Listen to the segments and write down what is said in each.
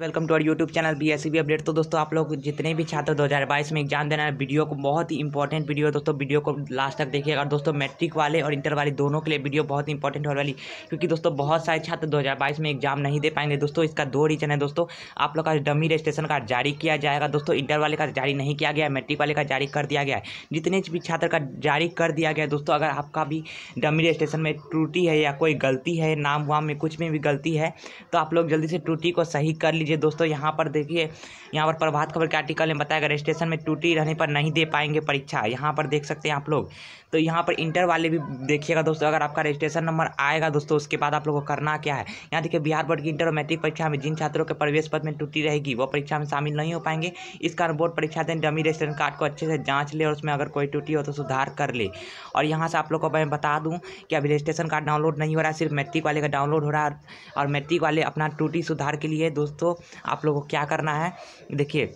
welcome to our YouTube channel B S B update तो दोस्तों आप लोग जितने भी छात्र 2022 में एग्जाम देना है वीडियो को बहुत ही इंपॉर्टेंट वीडियो दोस्तों वीडियो को लास्ट तक देखिएगा और दोस्तों मैट्रिक वाले और इंटर वाले दोनों के लिए वीडियो बहुत ही इंपॉर्टेंट होने वाली क्योंकि दोस्तों बहुत सारे छात्र दो में एग्जाम नहीं दे पाएंगे दोस्तों इसका दो रीजन है दोस्तों आप लोग का डमी रजिस्ट्रेशन कार्ड जारी किया जाएगा दोस्तों इंटर वाले का जारी नहीं किया गया मैट्रिक वाले का जारी कर दिया गया है जितने भी छात्र का जारी कर दिया गया दोस्तों अगर आपका भी डमी रजिस्ट्रेशन में त्रुटि है या कोई गलती है नाम वाम में कुछ में भी गलती है तो आप लोग जल्दी से त्रुटि को सही कर लीजिए लीजिए दोस्तों यहाँ पर देखिए यहाँ पर प्रभात खबर के आर्टिकल में बताया गया रजिस्ट्रेशन में टूटी रहने पर नहीं दे पाएंगे परीक्षा यहाँ पर देख सकते हैं आप लोग तो यहाँ पर इंटर वाले भी देखिएगा दोस्तों अगर आपका रजिस्ट्रेशन नंबर आएगा दोस्तों उसके बाद आप लोगों को करना क्या है यहाँ देखिए बिहार बोर्ड की इंटर और मैट्रिक परीक्षा में जिन छात्रों के प्रवेश पत्र में टूटी रहेगी वो परीक्षा में शामिल नहीं हो पाएंगे इस कारण बोर्ड परीक्षा दें डमी रजिस्ट्रेशन कार्ड को अच्छे से जाँच ले और उसमें अगर कोई टूटी हो तो सुधार कर ले और यहाँ से आप लोग को मैं बता दूँ कि अभी रजिस्ट्रेशन कार्ड डाउनलोड नहीं हो रहा सिर्फ मैट्रिक वाले का डाउनलोड हो रहा है और मैट्रिक वाले अपना टूटी सुधार के लिए दोस्तों आप लोगों को क्या करना है देखिए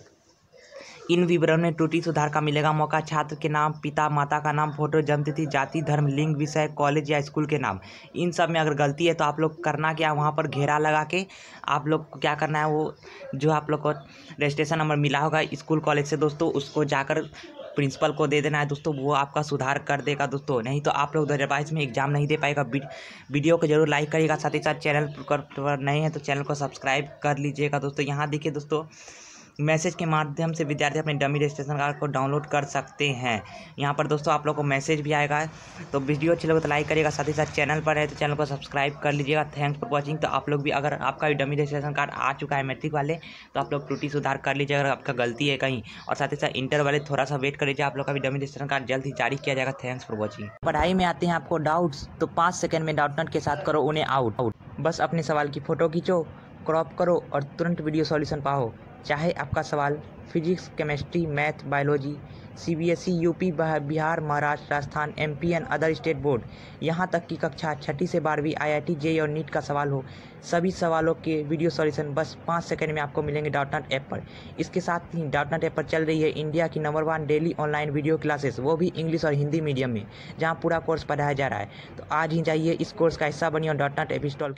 इन विवरण में त्रुटि सुधार का मिलेगा मौका छात्र के नाम पिता माता का नाम फोटो जन्म तिथि जाति धर्म लिंग विषय कॉलेज या स्कूल के नाम इन सब में अगर गलती है तो आप लोग करना क्या वहाँ पर घेरा लगा के आप लोग को क्या करना है वो जो आप लोग को रजिस्ट्रेशन नंबर मिला होगा स्कूल कॉलेज से दोस्तों उसको जाकर प्रिंसिपल को दे देना है दोस्तों वो आपका सुधार कर देगा दोस्तों नहीं तो आप लोग दो में एग्जाम नहीं दे पाएगा वीडियो को जरूर लाइक करिएगा साथ ही साथ चैनल पर नए हैं तो चैनल को सब्सक्राइब कर लीजिएगा दोस्तों यहाँ देखिए दोस्तों मैसेज के माध्यम से विद्यार्थी अपने डमी रजिस्ट्रेशन कार्ड को डाउनलोड कर सकते हैं यहाँ पर दोस्तों आप लोग को मैसेज भी आएगा तो वीडियो अच्छी लगे तो लाइक करिएगा साथ ही साथ चैनल पर है तो चैनल को सब्सक्राइब कर लीजिएगा थैंक्स फॉर वॉचिंग तो आप लोग भी अगर आपका भी डमी रजिस्ट्रेशन कार्ड आ चुका है मैट्रिक वाले तो आप लोग त्रुटि सुधार कर लीजिए अगर आपका गलती है कहीं और साथ ही साथ इंटर वाले थोड़ा सा वेट कर लीजिए आप लोग का भी डमी रजिस्ट्रेशन कार्ड जल्द ही जारी किया जाएगा थैंक्स फॉर वॉचिंग पढ़ाई में आते हैं आपको डाउट्स तो पाँच सेकेंड में डाउट नट के साथ करो उन्हें आउट आउट बस अपने सवाल की फ़ोटो खींचो क्रॉप करो और तुरंत वीडियो सॉल्यूशन पाओ चाहे आपका सवाल physics chemistry math biology C B S E UP Bihar Maharashtra Rajasthan M P and other state board यहाँ तक की कक्षा छठी से बारहवीं आई आई टी जे और नीट का सवाल हो सभी सवालों के वीडियो सॉल्यूशन बस पाँच सेकंड में आपको मिलेंगे डॉट नेट ऐप पर इसके साथ ही डॉट नेट ऐप पर चल रही है इंडिया की number one daily online video classes वो भी इंग्लिश और हिंदी मीडियम में जहाँ पूरा कोर्स पढ़ाया जा रहा है तो आज ही जाइए इस कोर्स का हिस्सा बनिए और डॉट नाट ऐप इंस्टॉल